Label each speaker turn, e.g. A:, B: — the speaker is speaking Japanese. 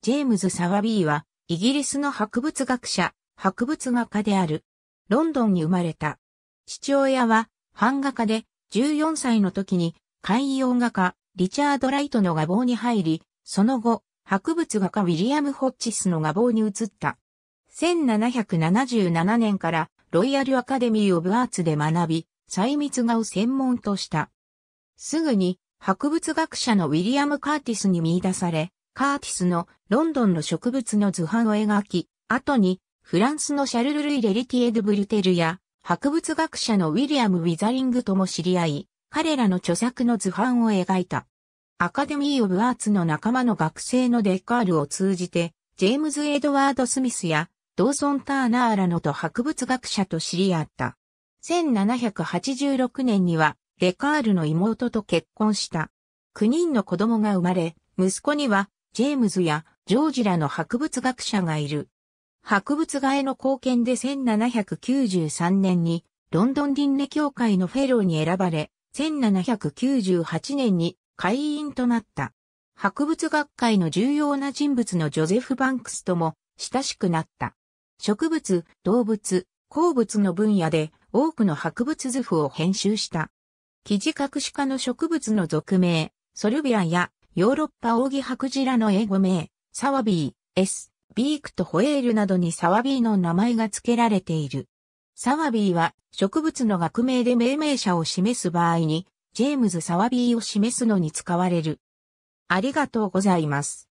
A: ジェームズ・サワビーは、イギリスの博物学者、博物画家である。ロンドンに生まれた。父親は、版画家で、14歳の時に、海洋画家、リチャード・ライトの画房に入り、その後、博物画家ウィリアム・ホッチスの画房に移った。1777年からロイヤル・アカデミー・オブ・アーツで学び、細密画を専門とした。すぐに博物学者のウィリアム・カーティスに見出され、カーティスのロンドンの植物の図版を描き、後にフランスのシャルル・ルイ・レリティエ・ド・ブルテルや博物学者のウィリアム・ウィザリングとも知り合い、彼らの著作の図版を描いた。アカデミー・オブ・アーツの仲間の学生のデカールを通じて、ジェームズ・エドワード・スミスやドーソン・ターナーらのと博物学者と知り合った。1786年にはデカールの妹と結婚した。9人の子供が生まれ、息子にはジェームズやジョージらの博物学者がいる。博物画への貢献で1793年にロンドン輪廻協会のフェローに選ばれ、1798年に会員となった。博物学会の重要な人物のジョゼフ・バンクスとも親しくなった。植物、動物、鉱物の分野で多くの博物図譜を編集した。記事隠し家の植物の俗名、ソルビアやヨーロッパ扇白ジラの英語名、サワビー、S、ビークとホエールなどにサワビーの名前が付けられている。サワビーは植物の学名で命名者を示す場合に、ジェームズ・サワビーを示すのに使われる。ありがとうございます。